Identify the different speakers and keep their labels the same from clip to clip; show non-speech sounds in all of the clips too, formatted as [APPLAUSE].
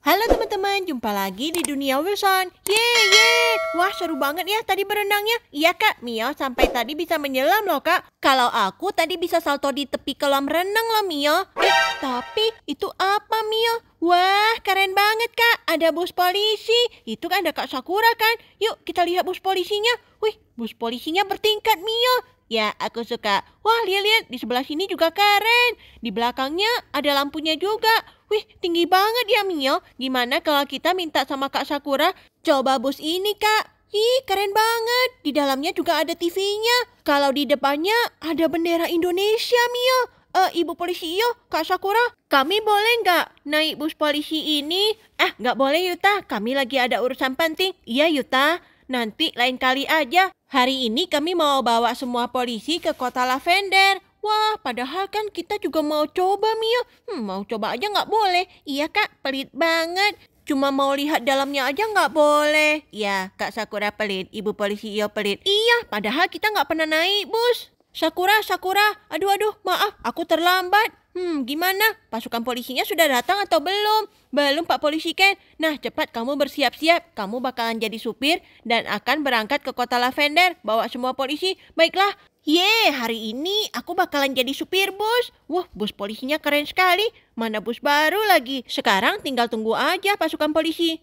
Speaker 1: Halo teman-teman, jumpa lagi di dunia Wilson. Ye ye. Wah, seru banget ya tadi berenangnya. Iya, Kak. Mio sampai tadi bisa menyelam loh, Kak. Kalau aku tadi bisa salto di tepi kolam renang loh, Mio. Eh, tapi itu apa, Mio? Wah, keren banget, Kak. Ada bus polisi. Itu kan ada Kak Sakura kan? Yuk, kita lihat bus polisinya. Wih, bus polisinya bertingkat, Mio. Ya, aku suka. Wah, lihat-lihat di sebelah sini juga keren. Di belakangnya ada lampunya juga. Wih, tinggi banget ya Mio. Gimana kalau kita minta sama Kak Sakura coba bus ini, Kak? Ih, keren banget. Di dalamnya juga ada TV-nya. Kalau di depannya ada bendera Indonesia, Mio. Uh, Ibu polisi yo, Kak Sakura, kami boleh nggak naik bus polisi ini? Ah, nggak boleh Yuta, kami lagi ada urusan penting. Iya Yuta, Nanti lain kali aja. Hari ini kami mau bawa semua polisi ke kota Lavender. Wah, padahal kan kita juga mau coba, Mio. Hmm, mau coba aja nggak boleh. Iya, Kak, pelit banget. Cuma mau lihat dalamnya aja nggak boleh. Ya, Kak Sakura pelit, Ibu Polisi iya pelit. Iya, padahal kita nggak pernah naik bus. Sakura, Sakura, aduh aduh, maaf, aku terlambat. Hmm, gimana? Pasukan polisinya sudah datang atau belum? Belum Pak Polisi Ken. Nah, cepat kamu bersiap-siap. Kamu bakalan jadi supir dan akan berangkat ke kota Lavender. Bawa semua polisi. Baiklah. Ye, hari ini aku bakalan jadi supir bus. Wah, bus polisinya keren sekali. Mana bus baru lagi. Sekarang tinggal tunggu aja pasukan polisi.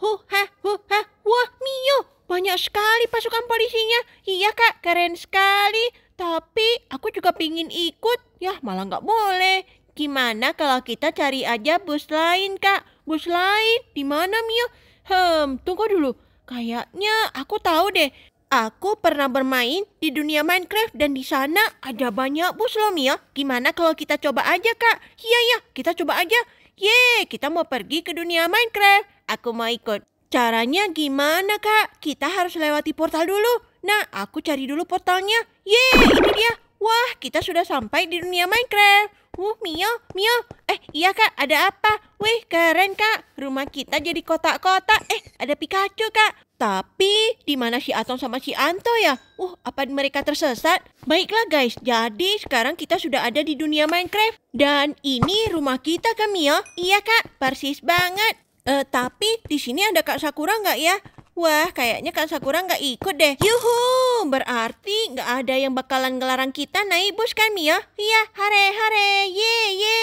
Speaker 1: Huh, ha, huh, ha. Wah, Mio. Banyak sekali pasukan polisinya. Iya kak, keren sekali. Tapi aku juga pingin ikut. ya malah nggak boleh. Gimana kalau kita cari aja bus lain kak? Bus lain? Di mana Mio? Hmm, tunggu dulu. Kayaknya aku tahu deh. Aku pernah bermain di dunia Minecraft dan di sana ada banyak bus loh mio Gimana kalau kita coba aja kak? Iya ya, kita coba aja. Ye, kita mau pergi ke dunia Minecraft. Aku mau ikut. Caranya gimana kak? Kita harus lewati portal dulu. Nah, aku cari dulu portalnya. Yeay, ini dia. Wah, kita sudah sampai di dunia Minecraft. Wuh, Mio, Mio. Eh, iya kak, ada apa? Wih, keren kak. Rumah kita jadi kotak-kotak. Eh, ada Pikachu kak. Tapi, di mana si Atom sama si Anto ya? Uh, apa mereka tersesat? Baiklah guys, jadi sekarang kita sudah ada di dunia Minecraft. Dan ini rumah kita kak Mio. Iya kak, persis banget. Eh, uh, tapi di sini ada Kak Sakura nggak ya? Wah, kayaknya Kak Sakura nggak ikut deh. Yuhu, berarti nggak ada yang bakalan ngelarang kita naik bus kan, Mio? Iya, hare hare, ye ye.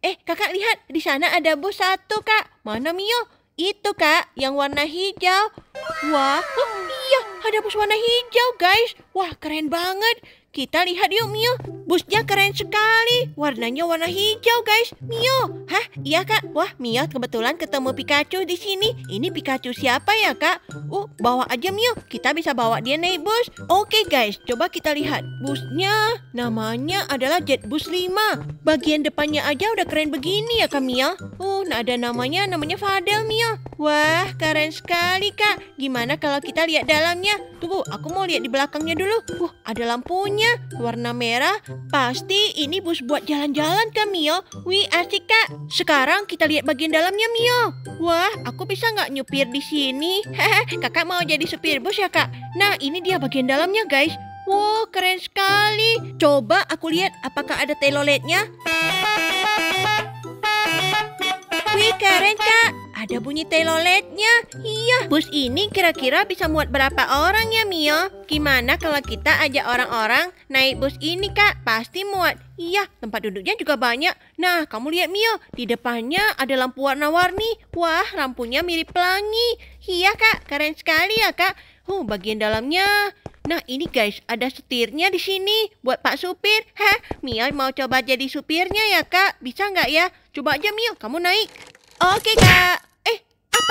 Speaker 1: Eh, kakak lihat, di sana ada bus satu, Kak. Mana Mio? Itu, Kak, yang warna hijau. Wah, oh, iya, ada bus warna hijau, guys. Wah, keren banget. Kita lihat yuk Mio, busnya keren sekali. Warnanya warna hijau guys. Mio, hah iya kak. Wah Mio kebetulan ketemu Pikachu di sini. Ini Pikachu siapa ya kak? Uh bawa aja Mio, kita bisa bawa dia naik bus. Oke guys, coba kita lihat. Busnya namanya adalah jet bus 5. Bagian depannya aja udah keren begini ya kak Mio. Uh nah ada namanya, namanya Fadel Mio. Wah keren sekali kak. Gimana kalau kita lihat dalamnya? Tunggu, aku mau lihat di belakangnya dulu. Uh ada lampunya warnanya warna merah. Pasti ini bus buat jalan-jalan kan Mio? Wih asik kak. Sekarang kita lihat bagian dalamnya Mio. Wah aku bisa nggak nyupir di sini? [LAUGHS] kakak mau jadi supir bus ya kak? Nah ini dia bagian dalamnya guys. Wow keren sekali. Coba aku lihat apakah ada teloletnya. Wih keren kak. Ada bunyi teloletnya. Iya, bus ini kira-kira bisa muat berapa orang ya, Mio? Gimana kalau kita ajak orang-orang naik bus ini, Kak? Pasti muat. Iya, tempat duduknya juga banyak. Nah, kamu lihat Mio, di depannya ada lampu warna-warni. Wah, lampunya mirip pelangi. Iya, Kak, keren sekali ya, Kak. Uh, bagian dalamnya Nah ini guys, ada setirnya di sini buat Pak Supir. Hah, mio mau coba jadi supirnya ya kak? Bisa nggak ya? Coba aja mio kamu naik. Oke kak.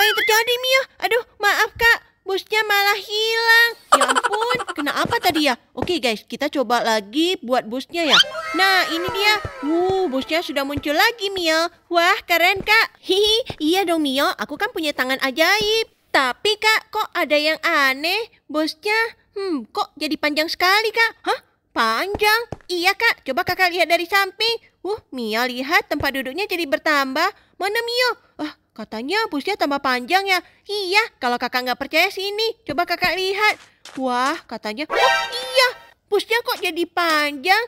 Speaker 1: Apa yang terjadi, Mia? Aduh, maaf, Kak. Busnya malah hilang. Ya ampun, kena apa tadi ya? Oke, guys. Kita coba lagi buat busnya ya. Nah, ini dia. Wuh, busnya sudah muncul lagi, Mia. Wah, keren, Kak. Hihi, iya dong, Mia. Aku kan punya tangan ajaib. Tapi, Kak, kok ada yang aneh? Busnya, hmm, kok jadi panjang sekali, Kak? Hah? Panjang? Iya, Kak. Coba kakak lihat dari samping. Wuh, Mia lihat tempat duduknya jadi bertambah. Mana Mia? Katanya busnya tambah panjang ya. Iya, kalau kakak nggak percaya sini. Coba kakak lihat. Wah, katanya. Oh, iya, busnya kok jadi panjang.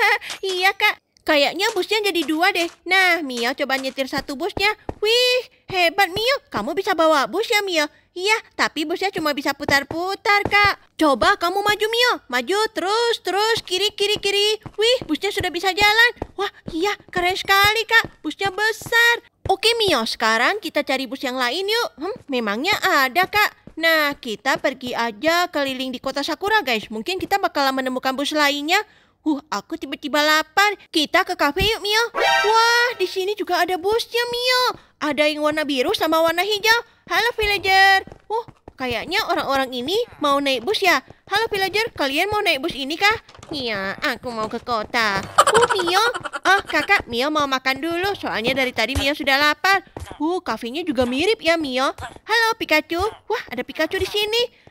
Speaker 1: [LAUGHS] iya, kak. Kayaknya busnya jadi dua deh. Nah, Mio coba nyetir satu busnya. Wih, hebat Mio. Kamu bisa bawa bus ya, Mio. Iya, tapi busnya cuma bisa putar-putar, Kak. Coba kamu maju, Mio. Maju terus, terus, kiri, kiri, kiri. Wih, busnya sudah bisa jalan. Wah, iya, keren sekali, Kak. Busnya besar. Oke, Mio. Sekarang kita cari bus yang lain yuk. Hmm, memangnya ada, Kak. Nah, kita pergi aja keliling di kota Sakura, guys. Mungkin kita bakal menemukan bus lainnya. Uh, aku tiba-tiba lapar. Kita ke kafe yuk, Mio. Wah, di sini juga ada busnya, Mio. Ada yang warna biru sama warna hijau. Halo, villager. Uh, kayaknya orang-orang ini mau naik bus ya. Halo, villager. Kalian mau naik bus ini kah? Iya, aku mau ke kota. Uh, Mio. Oh, kakak, Mio mau makan dulu. Soalnya dari tadi Mio sudah lapar. Uh, kafenya juga mirip ya, Mio. Halo, Pikachu. Wah, ada Pikachu di sini.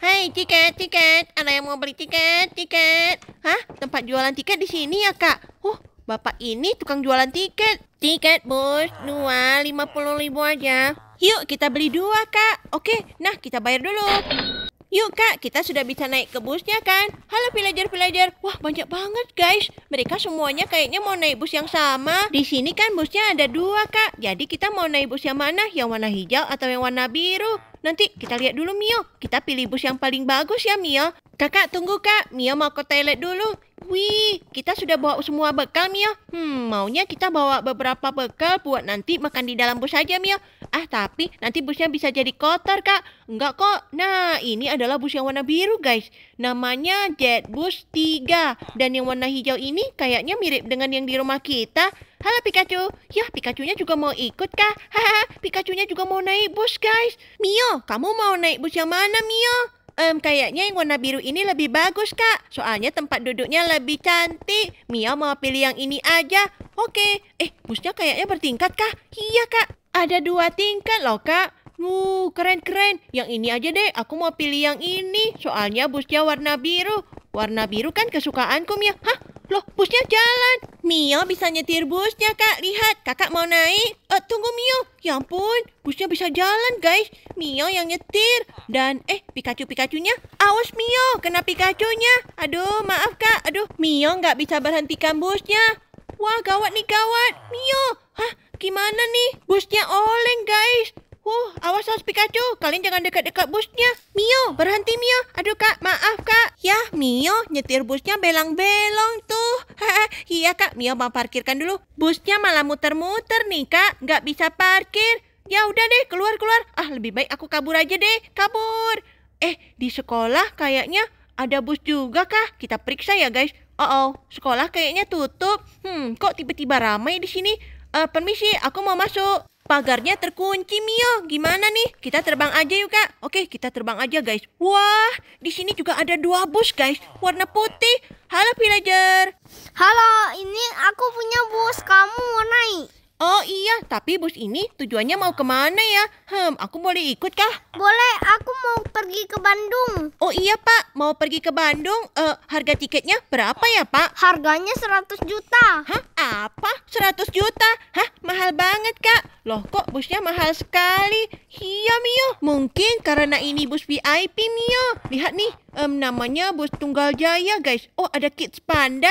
Speaker 1: Hai, tiket, tiket. Ada yang mau beli tiket, tiket. Hah? Tempat jualan tiket di sini ya, Kak? Oh, Bapak ini tukang jualan tiket. Tiket, Bos. Dua, lima puluh ribu aja. Yuk, kita beli dua, Kak. Oke, nah kita bayar dulu. Yuk kak, kita sudah bisa naik ke busnya kan? Halo pelajar-pelajar, wah banyak banget guys. Mereka semuanya kayaknya mau naik bus yang sama. Di sini kan busnya ada dua kak, jadi kita mau naik bus yang mana? Yang warna hijau atau yang warna biru? Nanti kita lihat dulu Mio. Kita pilih bus yang paling bagus ya Mio. Kakak, tunggu kak. Mia mau ke toilet dulu. Wih, kita sudah bawa semua bekal, Mia. Hmm, maunya kita bawa beberapa bekal buat nanti makan di dalam bus saja, Mia. Ah, tapi nanti busnya bisa jadi kotor, Kak. Enggak kok. Nah, ini adalah bus yang warna biru, guys. Namanya Jetbus 3. Dan yang warna hijau ini kayaknya mirip dengan yang di rumah kita. Halo Pikachu. Yah, Pikachu nya juga mau ikut Kak. Haha, nya juga mau naik bus, guys. Mio, kamu mau naik bus yang mana, Mio? um, kayaknya yang warna biru ini lebih bagus, Kak. Soalnya tempat duduknya lebih cantik. Mia mau pilih yang ini aja. Oke. Eh, busnya kayaknya bertingkat, Kak? Iya, Kak. Ada dua tingkat loh, Kak. Wuh, keren-keren. Yang ini aja deh, aku mau pilih yang ini. Soalnya busnya warna biru. Warna biru kan kesukaanku, Mia. Hah? Loh, busnya jalan. Mio bisa nyetir busnya, Kak. Lihat, Kakak mau naik. Eh, tunggu Mio. Ya ampun, busnya bisa jalan, guys. Mio yang nyetir. Dan eh, Pikachu-Pikachunya. Awas Mio, kena Pikachunya. Aduh, maaf Kak. Aduh, Mio nggak bisa berhentikan busnya. Wah, gawat nih, gawat. Mio, hah, gimana nih? Busnya oleng, guys. Wow, oh, awas awas Pikachu. Kalian jangan dekat-dekat busnya. Mio, berhenti Mio. Aduh kak, maaf kak. Ya Mio, nyetir busnya belang-belong tuh. [LAUGHS] iya kak, Mio mau parkirkan dulu. Busnya malah muter-muter nih kak. Nggak bisa parkir. Ya udah deh, keluar-keluar. Ah, lebih baik aku kabur aja deh. Kabur. Eh, di sekolah kayaknya ada bus juga kak. Kita periksa ya guys. Oh, oh sekolah kayaknya tutup. Hmm, kok tiba-tiba ramai di sini? Uh, permisi, aku mau masuk pagarnya terkunci Mio. Gimana nih? Kita terbang aja yuk kak. Oke kita terbang aja guys. Wah di sini juga ada dua bus guys. Warna putih. Halo villager. Halo ini aku punya bus. Kamu mau naik? Oh iya, tapi bus ini tujuannya mau kemana ya? Hmm, aku boleh ikut kah? Boleh, aku mau pergi ke Bandung. Oh iya pak, mau pergi ke Bandung. Uh, harga tiketnya berapa ya pak? Harganya 100 juta. Hah? Apa? 100 juta? Hah? Mahal banget kak. Loh kok busnya mahal sekali? Iya Mio, mungkin karena ini bus VIP Mio. Lihat nih, Um, namanya bus tunggal jaya guys. Oh ada kids panda.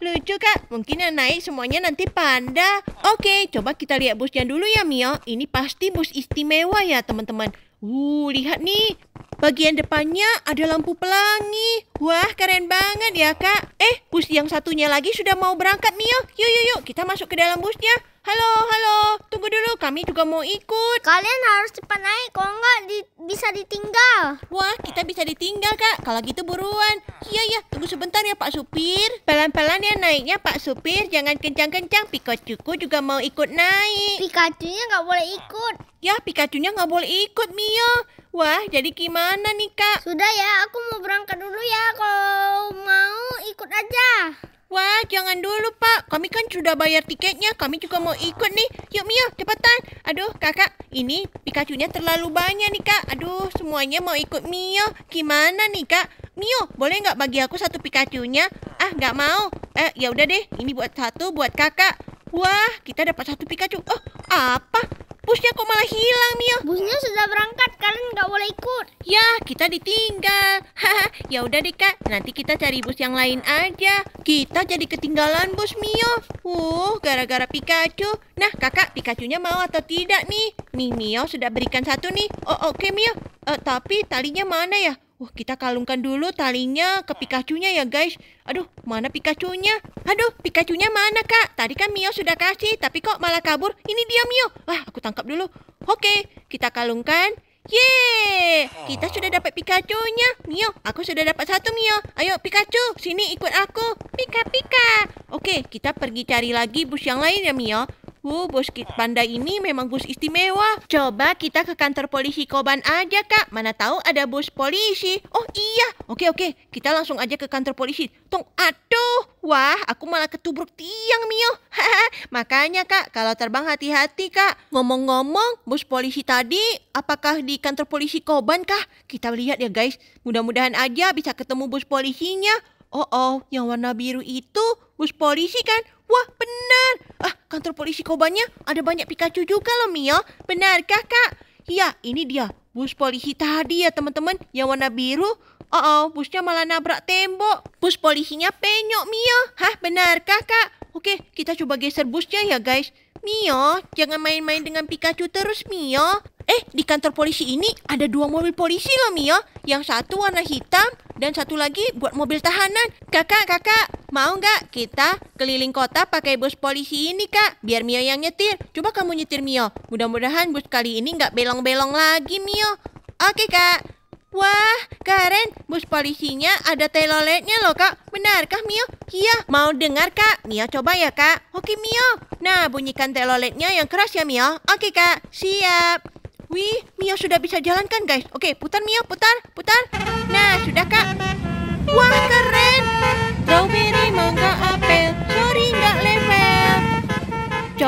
Speaker 1: Lucu kak. Mungkin yang naik semuanya nanti panda. Oke okay, coba kita lihat busnya dulu ya Mio. Ini pasti bus istimewa ya teman-teman. Uh lihat nih. Bagian depannya ada lampu pelangi. Wah keren banget ya kak. Eh bus yang satunya lagi sudah mau berangkat Mio. Yuk yuk yuk kita masuk ke dalam busnya halo, halo, tunggu dulu, kami juga mau ikut. Kalian harus cepat naik, kalau enggak di, bisa ditinggal. Wah, kita bisa ditinggal, Kak. Kalau gitu buruan. Iya, iya, tunggu sebentar ya, Pak Supir. Pelan-pelan ya naiknya, Pak Supir. Jangan kencang-kencang, Pikachu juga mau ikut naik. Pikachu-nya nggak boleh ikut. Ya, Pikachu-nya nggak boleh ikut, Mio. Wah, jadi gimana nih, Kak? Sudah ya, aku mau berangkat dulu ya. Kalau mau, ikut aja. Wah, jangan dulu, Pak. Kami kan sudah bayar tiketnya. Kami juga mau ikut nih. Yuk, Mio, cepetan. Aduh, kakak, ini Pikachu-nya terlalu banyak nih, Kak. Aduh, semuanya mau ikut Mio. Gimana nih, Kak? Mio, boleh nggak bagi aku satu Pikachu-nya? Ah, nggak mau. Eh, ya udah deh. Ini buat satu, buat kakak. Wah, kita dapat satu Pikachu. Oh, apa? Busnya kok malah hilang, Mio? Busnya sudah berangkat, kalian nggak boleh ikut. Ya, kita ditinggal. [LAUGHS] ya udah deh, Kak. Nanti kita cari bus yang lain aja. Kita jadi ketinggalan bus, Mio. Uh, gara-gara Pikachu. Nah, Kakak, Pikachunya mau atau tidak nih? Nih, Mio sudah berikan satu nih. Oh, oke, okay, Mio. Uh, eh, tapi talinya mana ya? Wah, kita kalungkan dulu talinya ke Pikachunya ya, guys. Aduh, mana Pikachu-nya? Aduh, Pikachunya mana, Kak? Tadi kan Mio sudah kasih, tapi kok malah kabur? Ini dia Mio. Wah, aku tangkap dulu. Oke, kita kalungkan. Yeay, kita sudah dapat Pikachu-nya. Mio, aku sudah dapat satu Mio. Ayo Pikachu, sini ikut aku. Pika-pika. Oke, kita pergi cari lagi bus yang lain ya Mio. Wow, bos panda ini memang bos istimewa. Coba kita ke kantor polisi Koban aja, Kak. Mana tahu ada bos polisi. Oh iya, oke oke. Kita langsung aja ke kantor polisi. Tong, aduh. Wah, aku malah ketubruk tiang, Mio. Makanya, Kak, kalau terbang hati-hati, Kak. Ngomong-ngomong, bos polisi tadi, apakah di kantor polisi Koban, Kak? Kita lihat ya, guys. Mudah-mudahan aja bisa ketemu bos polisinya. Oh-oh, yang warna biru itu bus polisi kan? Wah, benar. Ah, kantor polisi Kobanya ada banyak Pikachu juga loh, Mio. Benarkah, Kak? Iya, ini dia. Bus polisi tadi ya, teman-teman. Yang warna biru. Oh-oh, busnya malah nabrak tembok. Bus polisinya penyok, Mio. Hah, benarkah, Kak? Oke, kita coba geser busnya ya, guys. Mio, jangan main-main dengan Pikachu terus, Mio. Eh, di kantor polisi ini ada dua mobil polisi loh, Mio. Yang satu warna hitam dan satu lagi buat mobil tahanan. Kakak, kakak, mau nggak kita keliling kota pakai bus polisi ini, Kak? Biar Mio yang nyetir. Coba kamu nyetir, Mio. Mudah-mudahan bus kali ini nggak belong-belong lagi, Mio. Oke, Kak. Wah, keren! bus polisinya ada teloletnya loh, Kak. Benarkah, Mio? Iya, mau dengar, Kak? Mio coba ya, Kak. Oke, Mio. Nah, bunyikan teloletnya yang keras ya, Mio. Oke, Kak. Siap. Wih, Mio sudah bisa jalankan, guys. Oke, putar, Mio. Putar, putar. Nah, sudah, Kak. Wah, keren. Strawberry, mangga, apel.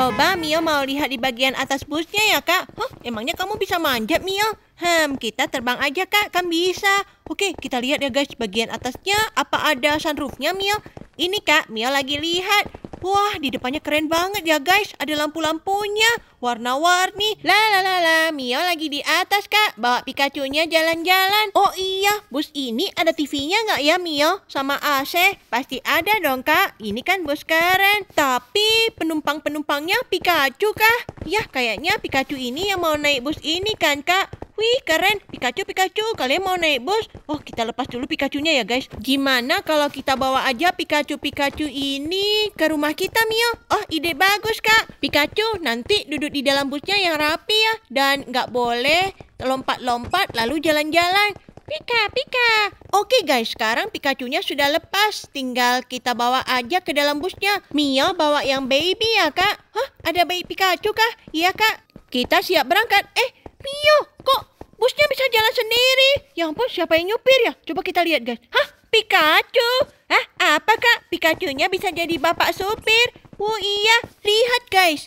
Speaker 1: Coba Mio mau lihat di bagian atas busnya ya kak. Huh, emangnya kamu bisa manjat Mio? Hmm, kita terbang aja kak, kan bisa. Oke, kita lihat ya guys bagian atasnya. Apa ada sunroofnya Mio? Ini kak, Mio lagi lihat. Wah, di depannya keren banget ya guys. Ada lampu-lampunya, warna-warni. La la la la, Mio lagi di atas kak. Bawa Pikachu-nya jalan-jalan. Oh iya, bus ini ada TV-nya nggak ya Mio? Sama AC? Pasti ada dong kak. Ini kan bus keren. Tapi penumpang-penumpangnya Pikachu kak. Yah, kayaknya Pikachu ini yang mau naik bus ini kan kak. Wih, keren. Pikachu, Pikachu, kalian mau naik bus? Oh, kita lepas dulu Pikachunya ya, guys. Gimana kalau kita bawa aja Pikachu, Pikachu ini ke rumah kita, Mio? Oh, ide bagus, Kak. Pikachu, nanti duduk di dalam busnya yang rapi ya. Dan nggak boleh lompat-lompat lalu jalan-jalan. Pika, Pika. Oke guys, sekarang Pikachunya sudah lepas. Tinggal kita bawa aja ke dalam busnya. Mio bawa yang baby ya kak. Hah, ada bayi Pikachu kak? Iya kak. Kita siap berangkat. Eh, Pio, kok busnya bisa jalan sendiri? Ya ampun, siapa yang nyupir ya? Coba kita lihat, guys. Hah? Pikachu? Hah? Apa, Kak? Pikachu-nya bisa jadi bapak supir? Oh iya, lihat, guys.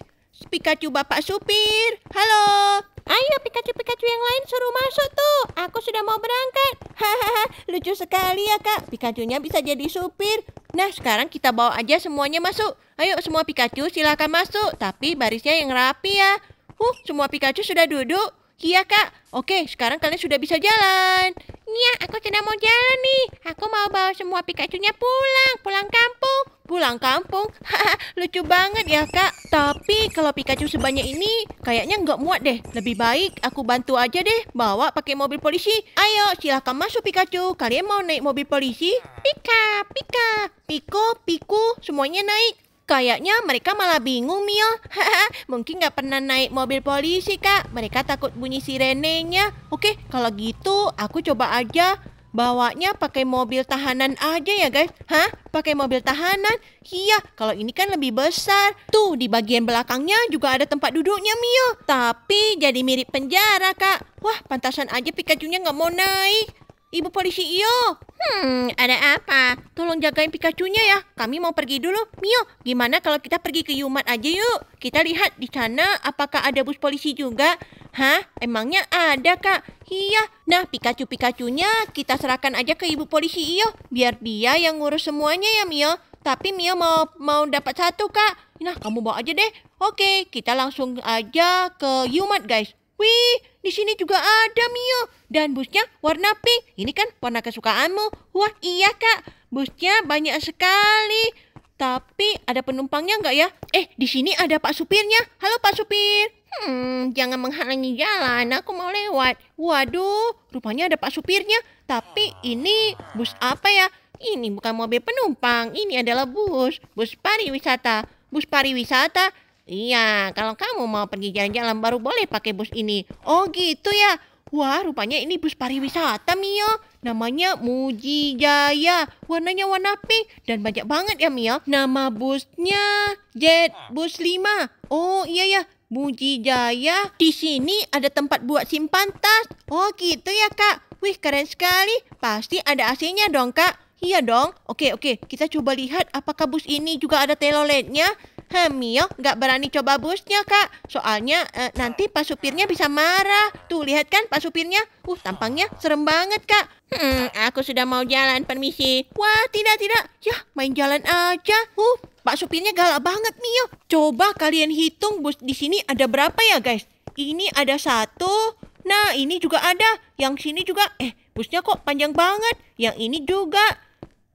Speaker 1: Pikachu bapak supir. Halo. Ayo Pikachu-Pikachu yang lain suruh masuk tuh. Aku sudah mau berangkat. [LAUGHS] Hahaha, lucu sekali ya kak. Pikachu-nya bisa jadi supir. Nah sekarang kita bawa aja semuanya masuk. Ayo semua Pikachu silahkan masuk. Tapi barisnya yang rapi ya. Huh, semua Pikachu sudah duduk. Iya kak, oke sekarang kalian sudah bisa jalan Nia, aku sudah mau jalan nih Aku mau bawa semua Pikachu-nya pulang, pulang kampung Pulang kampung? [LAUGHS] lucu banget ya kak Tapi kalau Pikachu sebanyak ini kayaknya nggak muat deh Lebih baik aku bantu aja deh bawa pakai mobil polisi Ayo silahkan masuk Pikachu, kalian mau naik mobil polisi? Pika, Pika, Piko, Piku semuanya naik Kayaknya mereka malah bingung, Mio. Mungkin nggak pernah naik mobil polisi, Kak. Mereka takut bunyi sirenenya. Oke, kalau gitu aku coba aja bawanya pakai mobil tahanan aja ya, guys. Hah? Pakai mobil tahanan? Iya, kalau ini kan lebih besar. Tuh, di bagian belakangnya juga ada tempat duduknya, Mio. Tapi jadi mirip penjara, Kak. Wah, pantasan aja Pikachu-nya nggak mau naik. Ibu polisi Iyo. Hmm, ada apa? Tolong jagain Pikachu-nya ya. Kami mau pergi dulu. Mio, gimana kalau kita pergi ke Yumat aja yuk? Kita lihat di sana apakah ada bus polisi juga. Hah? Emangnya ada, Kak? Iya. Nah, pikachu nya kita serahkan aja ke ibu polisi Iyo. Biar dia yang ngurus semuanya ya, Mio. Tapi Mio mau mau dapat satu, Kak. Nah, kamu bawa aja deh. Oke, kita langsung aja ke Yumat, guys. Wih, di sini juga ada Mio. Dan busnya warna pink. Ini kan warna kesukaanmu. Wah, iya kak. Busnya banyak sekali. Tapi ada penumpangnya nggak ya? Eh, di sini ada pak supirnya. Halo pak supir. Hmm, jangan menghalangi jalan. Aku mau lewat. Waduh, rupanya ada pak supirnya. Tapi ini bus apa ya? Ini bukan mobil penumpang. Ini adalah bus. Bus pariwisata. Bus pariwisata Iya, kalau kamu mau pergi jalan-jalan baru boleh pakai bus ini. Oh gitu ya. Wah, rupanya ini bus pariwisata, Mio. Namanya Muji Jaya. Warnanya warna pink dan banyak banget ya, Mio. Nama busnya Jet ah. Bus 5. Oh, iya ya. Muji Jaya. Di sini ada tempat buat simpan tas. Oh, gitu ya, Kak. Wih, keren sekali. Pasti ada AC-nya dong, Kak. Iya dong. Oke, oke. Kita coba lihat apakah bus ini juga ada teloletnya. Heh, Mio nggak berani coba busnya, Kak. Soalnya eh, nanti Pak Supirnya bisa marah. Tuh, lihat kan Pak Supirnya. Uh, tampangnya serem banget, Kak. Hmm, aku sudah mau jalan, permisi. Wah, tidak, tidak. Yah, main jalan aja. Uh, Pak Supirnya galak banget, Mio. Coba kalian hitung bus di sini ada berapa ya, guys. Ini ada satu. Nah, ini juga ada. Yang sini juga. Eh, busnya kok panjang banget. Yang ini juga.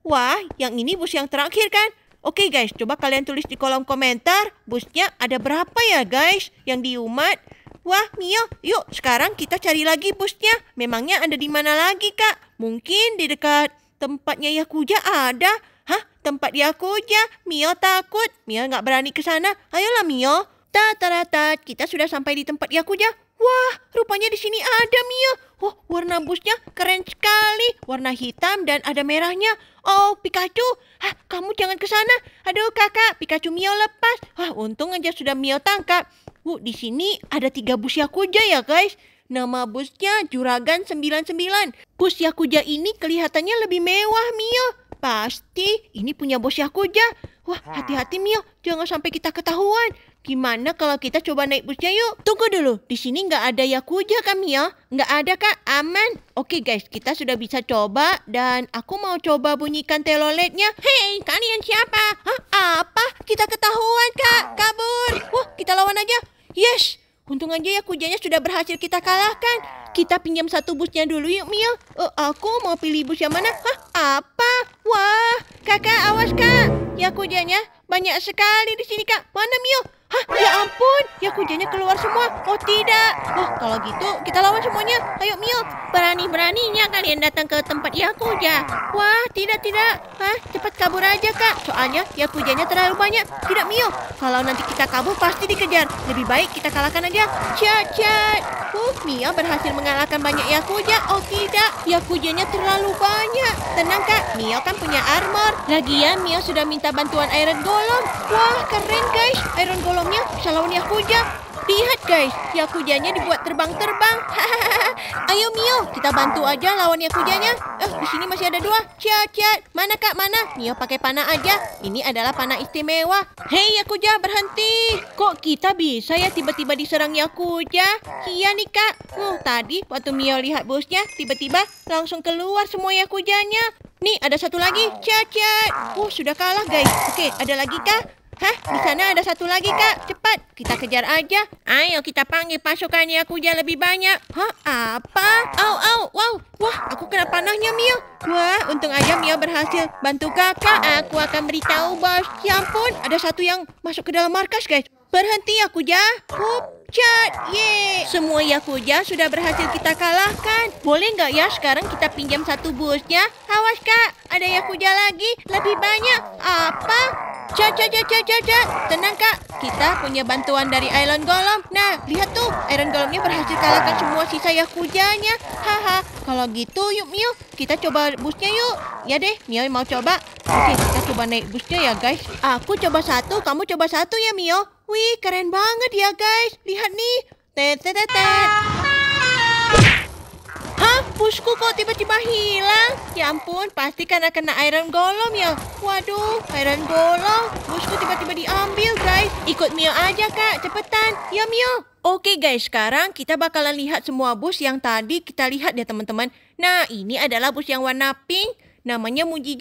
Speaker 1: Wah, yang ini bus yang terakhir kan? Oke okay guys, coba kalian tulis di kolom komentar busnya ada berapa ya guys yang diumat. Wah Mio, yuk sekarang kita cari lagi busnya. Memangnya ada di mana lagi kak? Mungkin di dekat tempatnya Yakuja ada. Hah? Tempat Yakuja? Mio takut. Mio nggak berani ke sana. Ayolah Mio. tata Tataratat, kita sudah sampai di tempat Yakuja. Wah, rupanya di sini ada Mia. Wah, warna busnya keren sekali. Warna hitam dan ada merahnya. Oh, Pikachu, Hah, kamu jangan ke sana. Aduh, kakak, Pikachu Mio lepas. Wah, untung aja sudah Mio tangkap. Bu, di sini ada tiga bus Yakuja ya, guys. Nama busnya Juragan 99. Bus Yakuja ini kelihatannya lebih mewah, Mio. Pasti ini punya bos Yakuja. Wah, hati-hati Mio, jangan sampai kita ketahuan. Gimana kalau kita coba naik busnya yuk? Tunggu dulu, di sini nggak ada Yakuja kami ya? Nggak ada kak, aman. Oke guys, kita sudah bisa coba dan aku mau coba bunyikan teloletnya. Hei, kalian siapa? Hah, apa? Kita ketahuan kak, kabur. Wah, kita lawan aja. Yes, untung aja Yakujanya sudah berhasil kita kalahkan. Kita pinjam satu busnya dulu yuk Mio. Uh, aku mau pilih bus yang mana? Hah, apa? Wah, kakak awas kak. Yakujanya banyak sekali di sini kak. Mana Mio? Hah, ya ampun, ya kujanya keluar semua. Oh tidak. Oh, kalau gitu kita lawan semuanya. Ayo Mio, berani-beraninya kalian datang ke tempat ya kuja. Wah, tidak, tidak. Hah, cepat kabur aja kak. Soalnya ya kujanya terlalu banyak. Tidak Mio, kalau nanti kita kabur pasti dikejar. Lebih baik kita kalahkan aja. Cat, cat. Uh, Mio berhasil mengalahkan banyak ya kuja. Oh tidak, ya kujanya terlalu banyak. Tenang kak, Mio kan punya armor. Lagian Mio sudah minta bantuan Iron Golem. Wah, keren guys. Iron Golem sebelumnya salon Yakuza. Lihat guys, Yakuzanya dibuat terbang-terbang. [LAUGHS] Ayo Mio, kita bantu aja lawan Yakuzanya. Eh, di sini masih ada dua. Cia, cia. Mana kak, mana? Mio pakai panah aja. Ini adalah panah istimewa. Hei Yakuza, berhenti. Kok kita bisa ya tiba-tiba diserang Yakuza? Iya nih kak. Oh tadi waktu Mio lihat bosnya, tiba-tiba langsung keluar semua Yakuzanya. Nih, ada satu lagi. Cia, Oh sudah kalah guys. Oke, ada lagi kak? Hah? Di sana ada satu lagi, Kak. Cepat, kita kejar aja. Ayo kita panggil pasukan Yakuza lebih banyak. Hah? Apa? Au, au, wow. Wah, aku kena panahnya, Mio. Wah, untung aja Mio berhasil bantu kakak. Aku akan beritahu bos. Ya ampun, ada satu yang masuk ke dalam markas, guys. Berhenti Yakuja. Hup, cat, ye. Semua Yakuja sudah berhasil kita kalahkan. Boleh nggak ya sekarang kita pinjam satu busnya? Awas kak, ada Yakuja lagi. Lebih banyak. Apa? Cat, cat, cat, cat, cat, Tenang kak, kita punya bantuan dari Iron Golem. Nah, lihat tuh, Iron Golemnya berhasil kalahkan semua sisa Yakujanya. Haha, kalau gitu yuk Mio, kita coba busnya yuk. Ya deh, Mio mau coba. Oke, kita coba naik busnya ya guys. Aku coba satu, kamu coba satu ya Mio. Wih, keren banget ya guys. Lihat nih. tetetetet. tet, Hah? Pusku kok tiba-tiba hilang? Ya ampun, pasti karena kena iron golem ya. Waduh, iron golem. Pusku tiba-tiba diambil, guys. Ikut Mio aja, Kak. Cepetan. Ya, Mio. Oke guys, sekarang kita bakalan lihat semua bus yang tadi kita lihat ya teman-teman. Nah, ini adalah bus yang warna pink, namanya Muji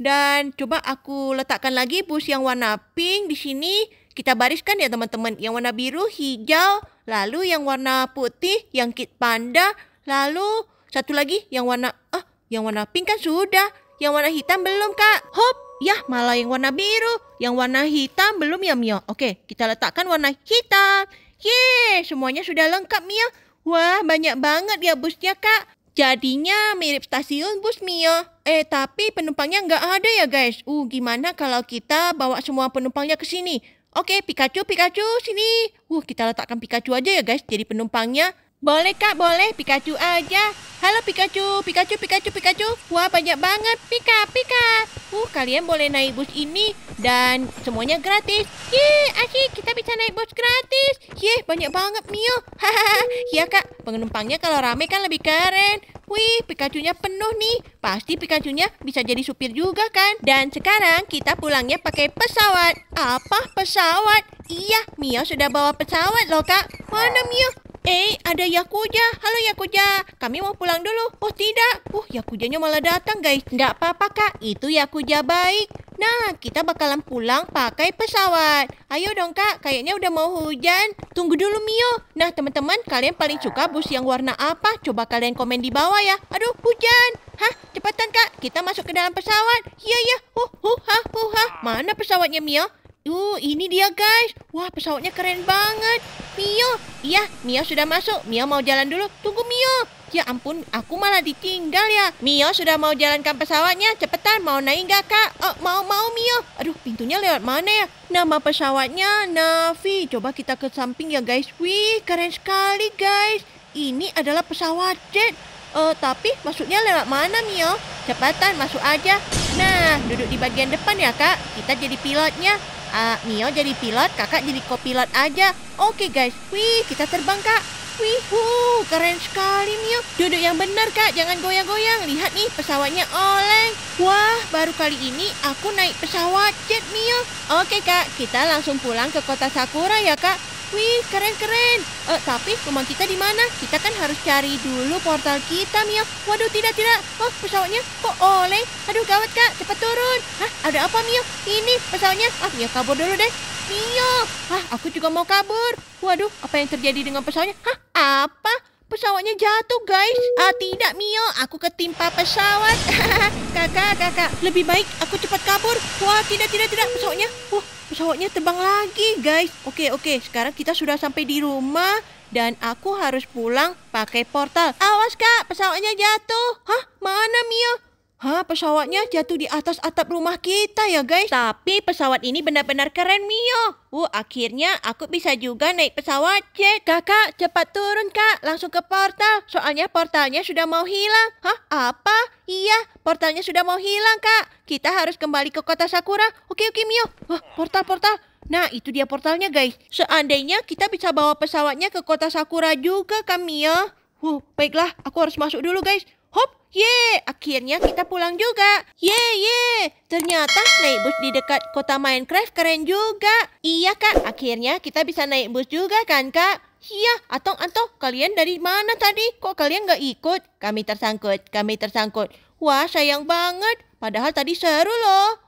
Speaker 1: Dan coba aku letakkan lagi bus yang warna pink di sini kita bariskan ya teman-teman. Yang warna biru, hijau, lalu yang warna putih, yang kit panda, lalu satu lagi yang warna ah, yang warna pink kan sudah. Yang warna hitam belum, Kak. Hop, ya malah yang warna biru. Yang warna hitam belum ya, Mio. Oke, kita letakkan warna hitam. Yeay, semuanya sudah lengkap, Mio. Wah, banyak banget ya busnya, Kak. Jadinya mirip stasiun bus Mio. Eh, tapi penumpangnya nggak ada ya guys. Uh, gimana kalau kita bawa semua penumpangnya ke sini? Oke, Pikachu, Pikachu, sini. Uh, kita letakkan Pikachu aja ya guys, jadi penumpangnya. Boleh kak, boleh. Pikachu aja. Halo Pikachu, Pikachu, Pikachu, Pikachu. Wah, banyak banget. Pika, Pika. Uh, kalian boleh naik bus ini. Dan semuanya gratis. Yeay, asik Kita bisa naik bus gratis. Yeay, banyak banget Mio. [LAUGHS] Hahaha. iya kak, penumpangnya kalau rame kan lebih keren. Wih, Pikachu-nya penuh nih. Pasti Pikachu-nya bisa jadi supir juga kan? Dan sekarang kita pulangnya pakai pesawat. Apa pesawat? Iya, Mio sudah bawa pesawat loh kak. Mana Mio? Eh, ada Yakuja. Halo Yakuja. Kami mau pulang dulu. Oh tidak. Uh, Yakujanya malah datang guys. Nggak apa-apa kak. Itu Yakuja baik. Nah, kita bakalan pulang pakai pesawat. Ayo dong kak, kayaknya udah mau hujan. Tunggu dulu Mio. Nah teman-teman, kalian paling suka bus yang warna apa? Coba kalian komen di bawah ya. Aduh, hujan. Hah, cepetan kak, kita masuk ke dalam pesawat. Iya, iya. Huh, huh, ha, huh, ha. Mana pesawatnya Mio? Uh, ini dia guys. Wah, pesawatnya keren banget. Mio, iya, Mio sudah masuk. Mio mau jalan dulu. Tunggu Mio. Ya ampun, aku malah ditinggal ya. Mio sudah mau jalankan pesawatnya. Cepetan, mau naik nggak kak? Oh, mau, mau Mio. Aduh, pintunya lewat mana ya? Nama pesawatnya Navi. Coba kita ke samping ya guys. Wih, keren sekali guys. Ini adalah pesawat jet. Uh, tapi maksudnya lewat mana Mio? Cepetan, masuk aja. Nah, duduk di bagian depan ya kak. Kita jadi pilotnya. Uh, Mio jadi pilot, kakak jadi kopilot aja. Oke okay, guys, wih kita terbang kak. wuh, keren sekali Mio. Duduk yang benar kak, jangan goyang-goyang. Lihat nih, pesawatnya oleng. Wah, baru kali ini aku naik pesawat jet Mio. Oke okay, kak, kita langsung pulang ke kota Sakura ya kak. Wih, keren-keren. Uh, eh, tapi rumah kita di mana? Kita kan harus cari dulu portal kita, Mia. Waduh, tidak, tidak. Oh, pesawatnya kok oleng? Aduh, gawat, Kak. Cepat turun. Hah, ada apa, Mia? Ini pesawatnya. Ah, Mia kabur dulu deh. Mia, Hah aku juga mau kabur. Waduh, apa yang terjadi dengan pesawatnya? Hah, apa? pesawatnya jatuh guys. Ah, tidak Mio, aku ketimpa pesawat. [LAUGHS] kakak, kakak, lebih baik aku cepat kabur. Wah, tidak, tidak, tidak, pesawatnya. Wah, uh, pesawatnya terbang lagi guys. Oke, oke, sekarang kita sudah sampai di rumah. Dan aku harus pulang pakai portal. Awas kak, pesawatnya jatuh. Hah, mana Mio? Hah, pesawatnya jatuh di atas atap rumah kita ya guys. Tapi pesawat ini benar-benar keren Mio. Uh, akhirnya aku bisa juga naik pesawat jet. Kakak, cepat turun kak, langsung ke portal. Soalnya portalnya sudah mau hilang. Hah, apa? Iya, portalnya sudah mau hilang kak. Kita harus kembali ke kota Sakura. Oke, oke Mio. Wah, portal, portal. Nah, itu dia portalnya guys. Seandainya kita bisa bawa pesawatnya ke kota Sakura juga Kak Mio. Uh, baiklah, aku harus masuk dulu guys. Hop, Ye, akhirnya kita pulang juga. Ye, ye, ternyata naik bus di dekat kota Minecraft keren juga. Iya kak, akhirnya kita bisa naik bus juga kan kak? Iya, atau atau kalian dari mana tadi? Kok kalian nggak ikut? Kami tersangkut, kami tersangkut. Wah, sayang banget. Padahal tadi seru loh.